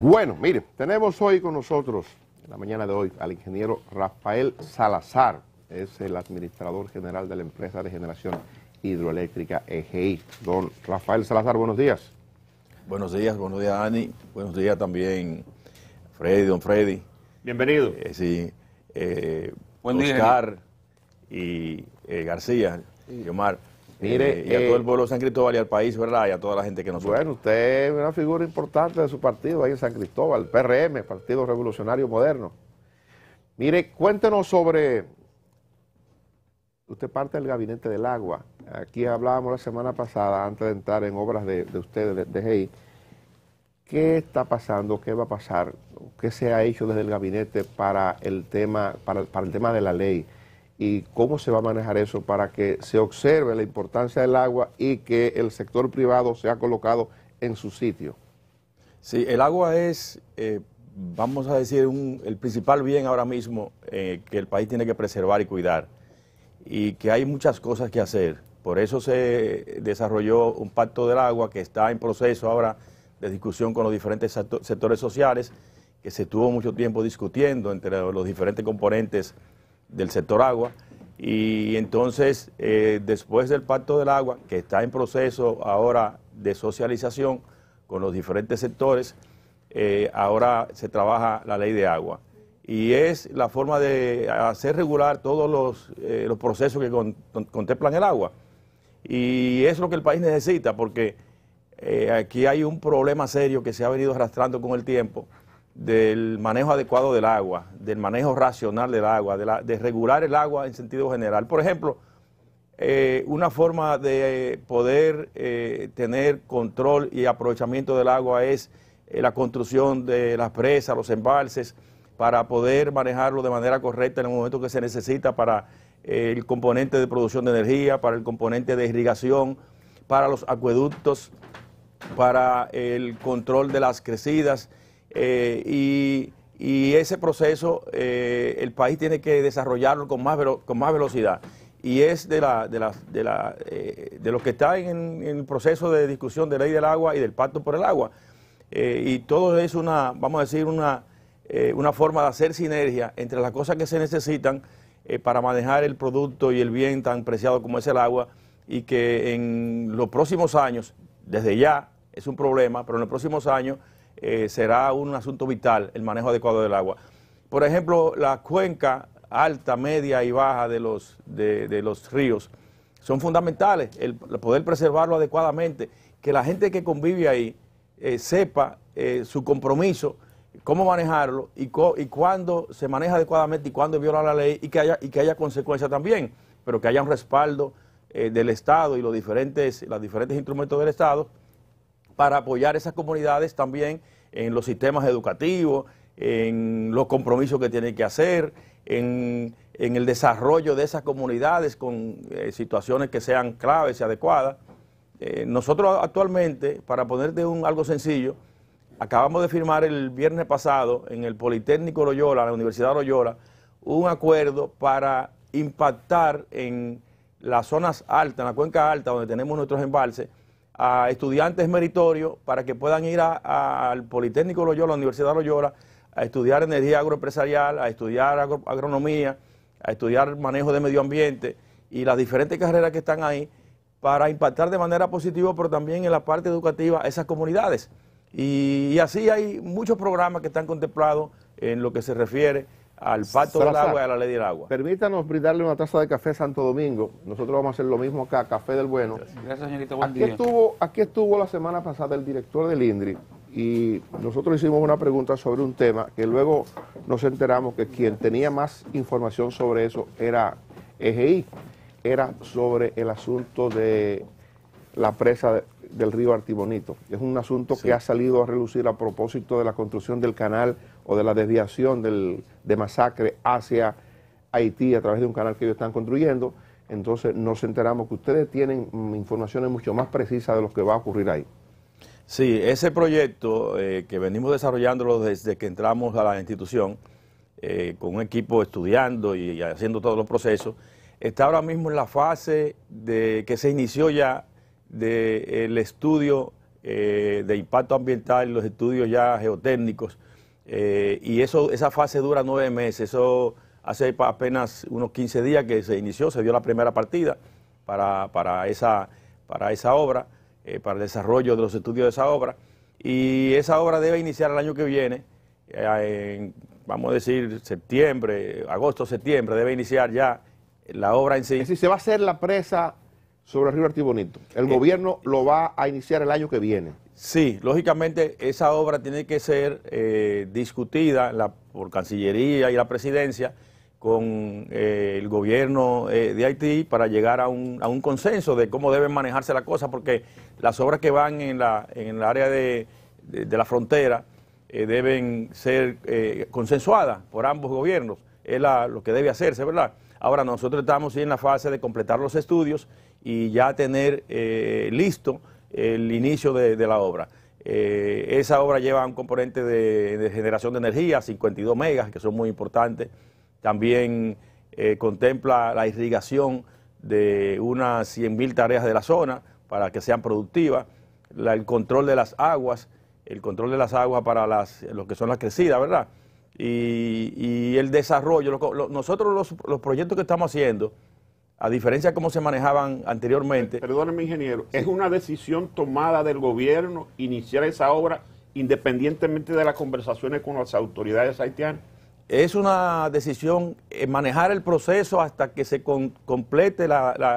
Bueno, mire, tenemos hoy con nosotros, en la mañana de hoy, al ingeniero Rafael Salazar, es el administrador general de la empresa de generación hidroeléctrica EGI. Don Rafael Salazar, buenos días. Buenos días, buenos días, Ani. Buenos días también, Freddy, don Freddy. Bienvenido. Eh, sí, eh, Oscar y eh, García, Omar. Mire, eh, y a todo eh, el pueblo de San Cristóbal y al país, ¿verdad? Y a toda la gente que nos Bueno, usted es una figura importante de su partido ahí en San Cristóbal, PRM, Partido Revolucionario Moderno. Mire, cuéntenos sobre... Usted parte del Gabinete del Agua. Aquí hablábamos la semana pasada, antes de entrar en obras de, ustedes, de, de ¿Qué está pasando? ¿Qué va a pasar? ¿Qué se ha hecho desde el gabinete para el tema, para el tema de la ley? y cómo se va a manejar eso para que se observe la importancia del agua y que el sector privado sea colocado en su sitio. Sí, el agua es, eh, vamos a decir, el principal bien ahora mismo eh, que el país tiene que preservar y cuidar y que hay muchas cosas que hacer. Por eso se desarrolló un pacto del agua que está en proceso ahora de discusión con los diferentes sectores sociales, que se tuvo mucho tiempo discutiendo entre los diferentes componentes del sector agua. Y entonces, eh, después del pacto del agua, que está en proceso ahora de socialización con los diferentes sectores, eh, ahora se trabaja la ley de agua. Y es la forma de hacer regular todos los, eh, los procesos que contemplan el agua. Y es lo que el país necesita, porque aquí hay un problema serio que se ha venido arrastrando con el tiempo del manejo adecuado del agua, del manejo racional del agua, de, de regular el agua en sentido general. Por ejemplo, eh, una forma de poder eh, tener control y aprovechamiento del agua es eh, la construcción de las presas, los embalses, para poder manejarlo de manera correcta en el momento que se necesita para el componente de producción de energía, para el componente de irrigación, para los acueductos, para el control de las crecidas eh, y, ese proceso eh, el país tiene que desarrollarlo con más, con más velocidad. Y es de, la, de, la, de, la, eh, lo que están en, el proceso de discusión de ley del agua y del pacto por el agua. y todo es una, vamos a decir, una, una forma de hacer sinergia entre las cosas que se necesitan para manejar el producto y el bien tan preciado como es el agua y que en los próximos años, desde ya es un problema, pero en los próximos años eh, será un asunto vital el manejo adecuado del agua. Por ejemplo, la cuenca alta, media y baja de los, de, los ríos son fundamentales, el, poder preservarlo adecuadamente, que la gente que convive ahí eh, sepa eh, su compromiso, cómo manejarlo y, cuándo se maneja adecuadamente y cuándo viola la ley y que haya, y que haya consecuencias también, pero que haya un respaldo del Estado y los diferentes, los diferentes instrumentos del Estado para apoyar esas comunidades también en los sistemas educativos, en los compromisos que tienen que hacer, en, el desarrollo de esas comunidades con eh, situaciones que sean claves y adecuadas. Eh, nosotros actualmente, para ponerte un, algo sencillo, acabamos de firmar el viernes pasado en el Politécnico Loyola, la Universidad de Loyola, un acuerdo para impactar en las zonas altas, en la cuenca alta, donde tenemos nuestros embalses, a estudiantes meritorios para que puedan ir al Politécnico Loyola, a la Universidad Loyola, a estudiar energía agroempresarial, a estudiar agronomía, a estudiar manejo de medio ambiente y las diferentes carreras que están ahí para impactar de manera positiva, pero también en la parte educativa esas comunidades. Y, y así hay muchos programas que están contemplados en lo que se refiere al pacto del agua y a la ley del agua. Permítanos brindarle una taza de café a Santo Domingo. Nosotros vamos a hacer lo mismo acá, Café del Bueno. Gracias, señorita. Buen aquí Estuvo, aquí estuvo la semana pasada el director del INDRI y nosotros hicimos una pregunta sobre un tema que luego nos enteramos que quien tenía más información sobre eso era EGI. Era sobre el asunto de la presa de del río Artibonito. Es un asunto que ha salido a relucir a propósito de la construcción del canal o de la desviación de masacre hacia Haití a través de un canal que ellos están construyendo. Entonces nos enteramos que ustedes tienen mm, informaciones mucho más precisas de lo que va a ocurrir ahí. Sí, ese proyecto eh, que venimos desarrollándolo desde que entramos a la institución, eh, con un equipo estudiando y, y haciendo todos los procesos, está ahora mismo en la fase de que se inició ya del estudio eh, de impacto ambiental, los estudios ya geotécnicos, eh, y eso, esa fase dura nueve meses, eso hace apenas unos 15 días que se inició, se dio la primera partida para, esa, para esa obra, eh, para el desarrollo de los estudios de esa obra, y esa obra debe iniciar el año que viene, vamos a decir septiembre, agosto, septiembre, debe iniciar ya la obra en sí. Es se va a hacer la presa sobre el río Artibonito. El gobierno lo va a iniciar el año que viene. Sí, lógicamente esa obra tiene que ser eh, discutida la, por Cancillería y la Presidencia con eh, el gobierno eh, de Haití para llegar a un, consenso de cómo deben manejarse la cosa, porque las obras que van en, el área de, la frontera deben ser consensuadas por ambos gobiernos. Es lo que debe hacerse, ¿verdad? Ahora nosotros estamos en la fase de completar los estudios y ya tener eh, listo el inicio de, la obra. Eh, esa obra lleva un componente de, generación de energía, 52 megas, que son muy importantes. También eh, contempla la irrigación de unas 100.000 tareas de la zona para que sean productivas, el control de las aguas, el control de las aguas para las, lo que son las crecidas, ¿verdad? Y, el desarrollo. nosotros los proyectos que estamos haciendo a diferencia de cómo se manejaban anteriormente. Perdóneme, ingeniero, es una decisión tomada del gobierno iniciar esa obra independientemente de las conversaciones con las autoridades haitianas. Es una decisión eh, manejar el proceso hasta que se complete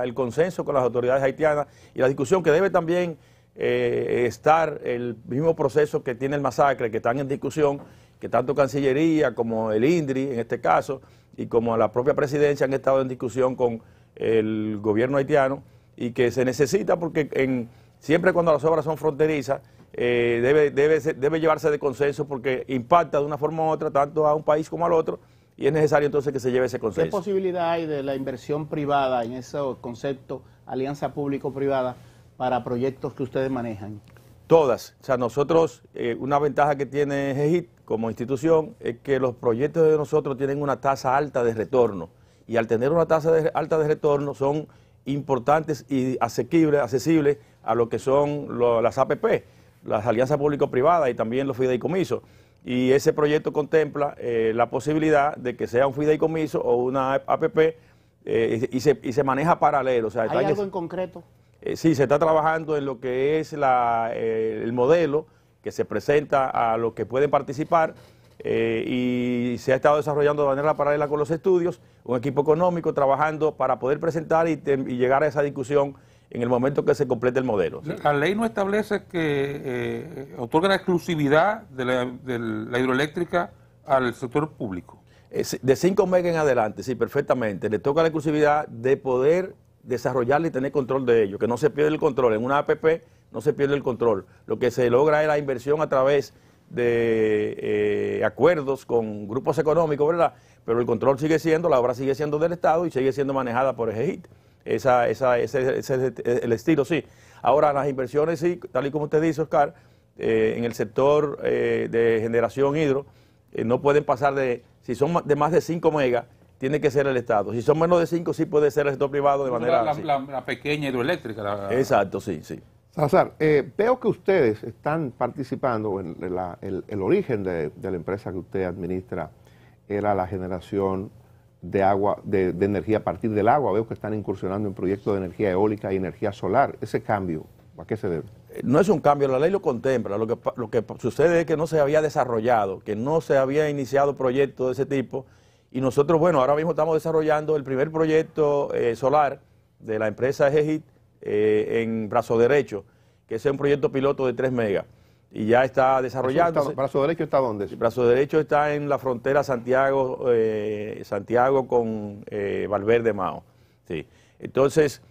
el consenso con las autoridades haitianas y la discusión que debe también eh, estar el mismo proceso que tiene el masacre, que están en discusión, que tanto Cancillería como el INDRI en este caso y como la propia presidencia han estado en discusión con el gobierno haitiano y que se necesita porque en, siempre cuando las obras son fronterizas eh, debe, llevarse de consenso porque impacta de una forma u otra tanto a un país como al otro y es necesario entonces que se lleve ese consenso. ¿Qué posibilidad hay de la inversión privada en ese concepto alianza público-privada para proyectos que ustedes manejan? Todas. O sea, nosotros, eh, una ventaja que tiene EGIT como institución es que los proyectos de nosotros tienen una tasa alta de retorno y al tener una tasa alta de retorno son importantes y asequibles, accesibles a lo que son las APP, las alianzas público-privadas y también los fideicomisos. Y ese proyecto contempla eh, la posibilidad de que sea un fideicomiso o una APP eh, y, se, y, se, maneja paralelo. O ¿Hay algo en concreto? Eh, sí, se está trabajando en lo que es el modelo que se presenta a los que pueden participar eh, y se ha estado desarrollando de manera paralela con los estudios, un equipo económico trabajando para poder presentar y, llegar a esa discusión en el momento que se complete el modelo. La ley no establece que eh, otorga la exclusividad de la, hidroeléctrica al sector público. Eh, de 5 megas en adelante, sí, perfectamente. Le toca la exclusividad de poder desarrollarla y tener control de ello, que no se pierde el control. En una APP no se pierde el control. Lo que se logra es la inversión a través de eh, acuerdos con grupos económicos, ¿verdad? Pero el control sigue siendo, la obra sigue siendo del Estado y sigue siendo manejada por EGIT Esa, ese, es el estilo, sí. Ahora, las inversiones, sí, tal y como usted dice, Oscar, eh, en el sector eh, de generación hidro, no pueden pasar de, si son de más de 5 megas, tiene que ser el Estado. Si son menos de 5, sí puede ser el sector privado de manera... La, la pequeña hidroeléctrica. Exacto, sí, sí. Salazar, eh, veo que ustedes están participando, en el, origen de, la empresa que usted administra era la generación de agua, de, energía a partir del agua. Veo que están incursionando en proyectos de energía eólica y energía solar. Ese cambio, ¿a qué se debe? Eh, no es un cambio, la ley lo contempla. Lo que, sucede es que no se había desarrollado, que no se había iniciado proyectos de ese tipo. Y nosotros, bueno, ahora mismo estamos desarrollando el primer proyecto eh, solar de la empresa EGIT eh, en brazo derecho, que es un proyecto piloto de 3 megas. Y ya está desarrollando. ¿Brazo derecho está dónde? brazo derecho está en la frontera Santiago, eh, Santiago con eh, Valverde Mao. Sí. Entonces,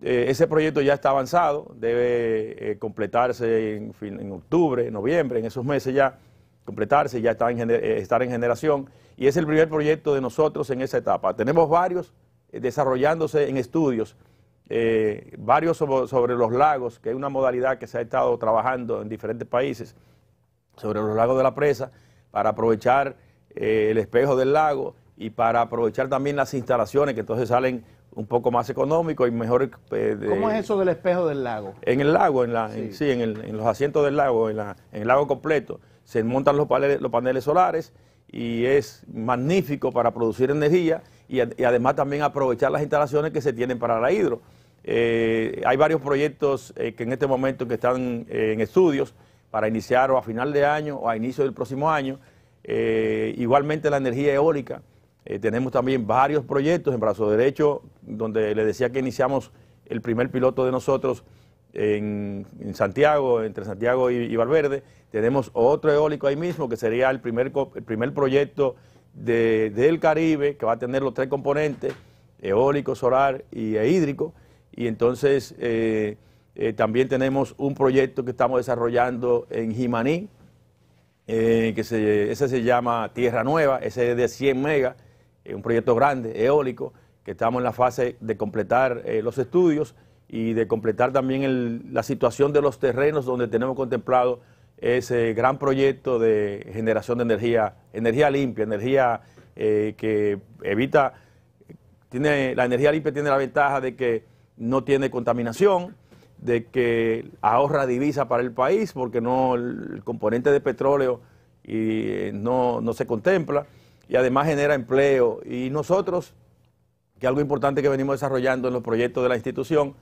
ese proyecto ya está avanzado, debe completarse en, octubre, noviembre, en esos meses ya completarse, ya está en estar en generación. Y es el primer proyecto de nosotros en esa etapa. Tenemos varios desarrollándose en estudios eh, varios sobre, los lagos, que es una modalidad que se ha estado trabajando en diferentes países, sobre los lagos de la presa, para aprovechar eh, el espejo del lago y para aprovechar también las instalaciones que entonces salen un poco más económicos y mejor... Eh, ¿Cómo es eso del espejo del lago? En el lago, en la, sí, en, los asientos del lago, en, la, en, el lago completo. Se montan los paneles, los paneles solares y es magnífico para producir energía y además también aprovechar las instalaciones que se tienen para la hidro. Eh, hay varios proyectos eh, que en este momento que están eh, en estudios para iniciar o a final de año o a inicio del próximo año. igualmente la energía eólica. tenemos también varios proyectos en brazo derecho, donde le decía que iniciamos el primer piloto de nosotros en, Santiago, entre Santiago y, Valverde. Tenemos otro eólico ahí mismo, que sería el primer, el primer proyecto del Caribe, que va a tener los tres componentes, eólico, solar y e hídrico. Y entonces eh, eh, también tenemos un proyecto que estamos desarrollando en Jimaní, eh, que se, ese se llama Tierra Nueva, ese es de 100 megas, un proyecto grande, eólico, que estamos en la fase de completar los estudios y de completar también la situación de los terrenos donde tenemos contemplado ese gran proyecto de generación de energía, energía limpia, energía que evita, tiene, la energía limpia tiene la ventaja de que no tiene contaminación, de que ahorra divisa para el país porque no el componente de petróleo y eh, no, se contempla y además genera empleo. Y nosotros, que algo importante que venimos desarrollando en los proyectos de la institución,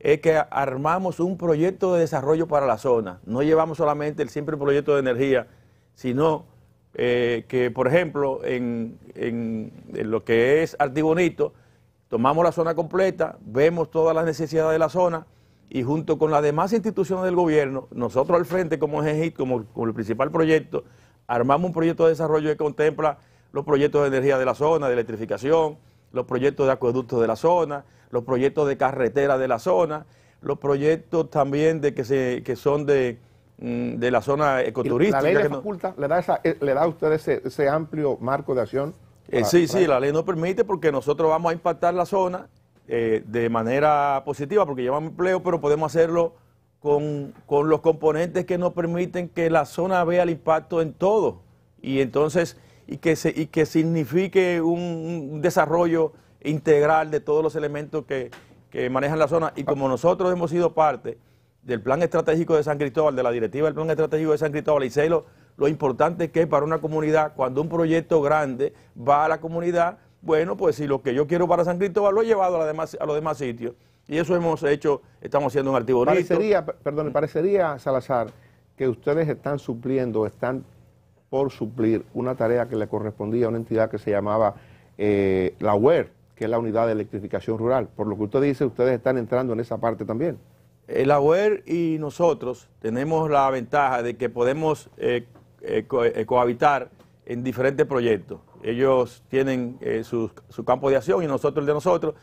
es que armamos un proyecto de desarrollo para la zona. No llevamos solamente el simple proyecto de energía, sino eh, que, por ejemplo, en, en, lo que es Artibonito, tomamos la zona completa, vemos todas las necesidades de la zona y junto con las demás instituciones del gobierno, nosotros al frente como EGIT, como, como el principal proyecto, armamos un proyecto de desarrollo que contempla los proyectos de energía de la zona, de electrificación, los proyectos de acueductos de la zona, los proyectos de carretera de la zona, los proyectos también de que se que son de, mm, la zona ecoturística. ¿La le, da esa, eh, le da a usted ese amplio marco de acción? Eh, ah, sí, sí, la ley no permite porque nosotros vamos a impactar la zona eh, de manera positiva porque llevamos empleo, pero podemos hacerlo con, los componentes que nos permiten que la zona vea el impacto en todo y entonces y que, se, y que signifique un, desarrollo integral de todos los elementos que, que manejan la zona y como nosotros hemos sido parte del plan estratégico de San Cristóbal, de la directiva del plan estratégico de San Cristóbal y CELO, lo importante que para una comunidad, cuando un proyecto grande va a la comunidad, bueno, pues si lo que yo quiero para San Cristóbal lo he llevado a, los demás sitios. Y eso hemos hecho, estamos haciendo un Artiborito. Parecería, perdón, parecería, Salazar, que ustedes están supliendo, están por suplir una tarea que le correspondía a una entidad que se llamaba eh, la UER, que es la Unidad de Electrificación Rural. Por lo que usted dice, ustedes están entrando en esa parte también. Eh, la UER y nosotros tenemos la ventaja de que podemos eh, eh, cohabitar en diferentes proyectos. Ellos tienen eh, su, campo de acción y nosotros el de nosotros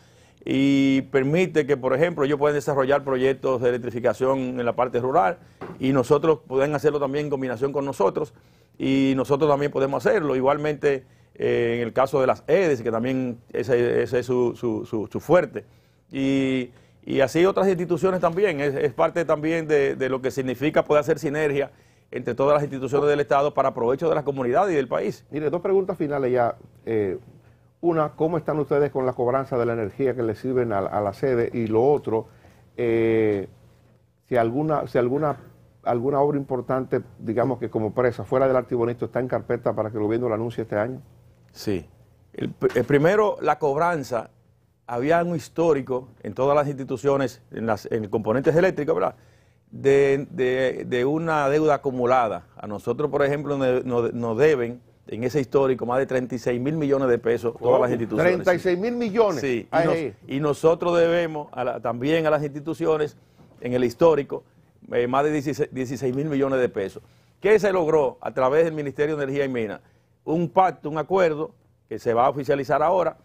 y permite que, por ejemplo, ellos puedan desarrollar proyectos de electrificación en la parte rural y nosotros pueden hacerlo también en combinación con nosotros y nosotros también podemos hacerlo. Igualmente eh, en el caso de las EDES, que también ese, es su, su, su, fuerte. Y, así otras instituciones también, es, parte también de, de lo que significa poder hacer sinergia entre todas las instituciones del Estado para provecho de la comunidad y del país. Mire, dos preguntas finales ya. Eh, una, ¿cómo están ustedes con la cobranza de la energía que le sirven a, la sede? Y lo otro, eh, si alguna, si alguna, alguna obra importante, digamos que como presa, fuera del artibonito, está en carpeta para que lo viendo lo anuncie este año. Sí. primero, la cobranza. Había un histórico en todas las instituciones, en, las, en componentes eléctricos, ¿verdad? de, una deuda acumulada. A nosotros, por ejemplo, nos, deben en ese histórico más de 36 mil millones de pesos todas las instituciones. 36 mil millones. Sí, y, nosotros debemos también a las instituciones en el histórico eh, más de 16 mil millones de pesos. ¿Qué se logró a través del Ministerio de Energía y Minas? Un pacto, un acuerdo que se va a oficializar ahora,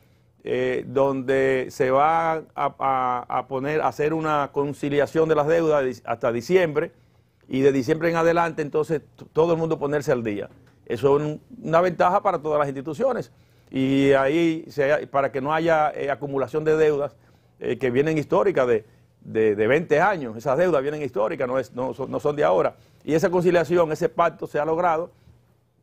eh, donde se va a, poner, a hacer una conciliación de las deudas hasta diciembre y de diciembre en adelante entonces todo el mundo ponerse al día. Eso es una ventaja para todas las instituciones y ahí para que no haya eh, acumulación de deudas eh, que vienen históricas de, de, 20 años, esas deudas vienen históricas, no, es, no, son, no son de ahora. Y esa conciliación, ese pacto se ha logrado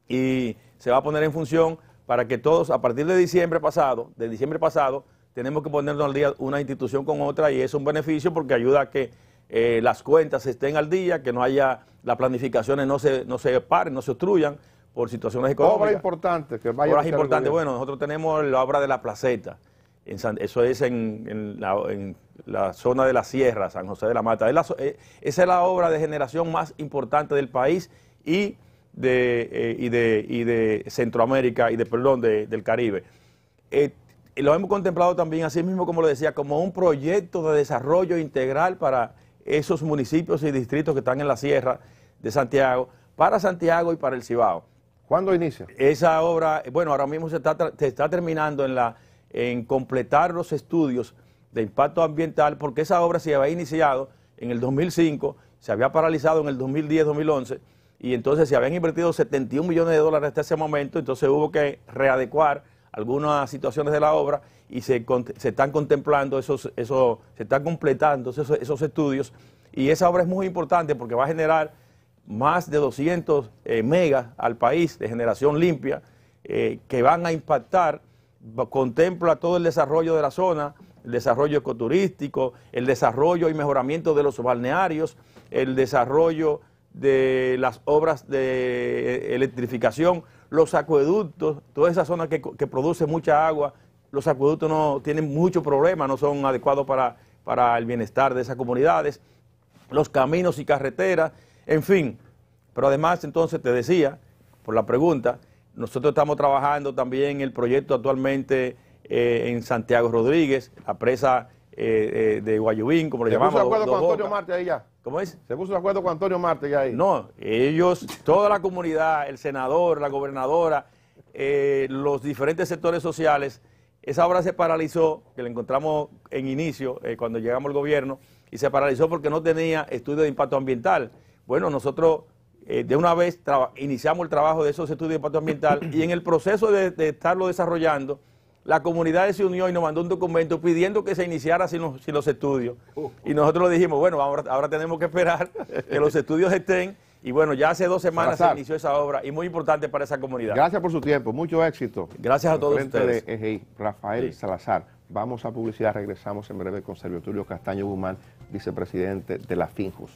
y se va a poner en función para que todos, a partir de diciembre pasado, de diciembre pasado, tenemos que ponernos al día una institución con otra y es un beneficio porque ayuda a que eh, las cuentas estén al día, que no haya, las planificaciones no se, no se paren, no se obstruyan por situaciones económicas. Obras importantes que vayan Obras importantes, bueno, nosotros tenemos la obra de la placeta, eso es en, la, zona de la sierra, San José de la Mata. Eh, esa es la obra de generación más importante del país y de, eh, y, de, y de Centroamérica y de, perdón, de, del Caribe. Eh, lo hemos contemplado también, así mismo como lo decía, como un proyecto de desarrollo integral para esos municipios y distritos que están en la sierra de Santiago, para Santiago y para el Cibao. ¿Cuándo inicia? Esa obra, bueno, ahora mismo se está, se está terminando en, la, en completar los estudios de impacto ambiental, porque esa obra se había iniciado en el 2005, se había paralizado en el 2010-2011, y entonces se habían invertido 71 millones de dólares hasta ese momento, entonces hubo que readecuar algunas situaciones de la obra y se, están contemplando esos, se están completando esos, estudios y esa obra es muy importante porque va a generar más de 200 eh, megas al país de generación limpia eh, que van a impactar, contempla todo el desarrollo de la zona, el desarrollo ecoturístico, el desarrollo y mejoramiento de los balnearios, el desarrollo de las obras de electrificación, los acueductos, toda esa zona que, produce mucha agua, los acueductos no tienen mucho problema, no son adecuados para, el bienestar de esas comunidades, los caminos y carreteras, en fin. Pero además, entonces te decía, por la pregunta, nosotros estamos trabajando también el proyecto actualmente eh, en Santiago Rodríguez, la presa eh, eh, de Guayubín, como le llamamos. ¿Se puso de acuerdo con Antonio Marte ahí ya? ¿Cómo es? ¿Se puso de acuerdo con Antonio Marte ya ahí? No, ellos, toda la comunidad, el senador, la gobernadora, eh, los diferentes sectores sociales, esa obra se paralizó, que la encontramos en inicio, cuando llegamos al gobierno, y se paralizó porque no tenía estudio de impacto ambiental. Bueno, nosotros de una vez iniciamos el trabajo de esos estudios de impacto ambiental y en el proceso de estarlo desarrollando, la comunidad se unió y nos mandó un documento pidiendo que se iniciara sin los, estudios. Uh. Y nosotros le dijimos, bueno, ahora, tenemos que esperar que los estudios estén. Y bueno, ya hace dos semanas se inició esa obra y muy importante para esa comunidad. Gracias por su tiempo, mucho éxito. Gracias a todos ustedes. Rafael Salazar. Vamos a publicidad, regresamos en breve con Servio Tulio Castaño Guzmán, vicepresidente de la FINJUS.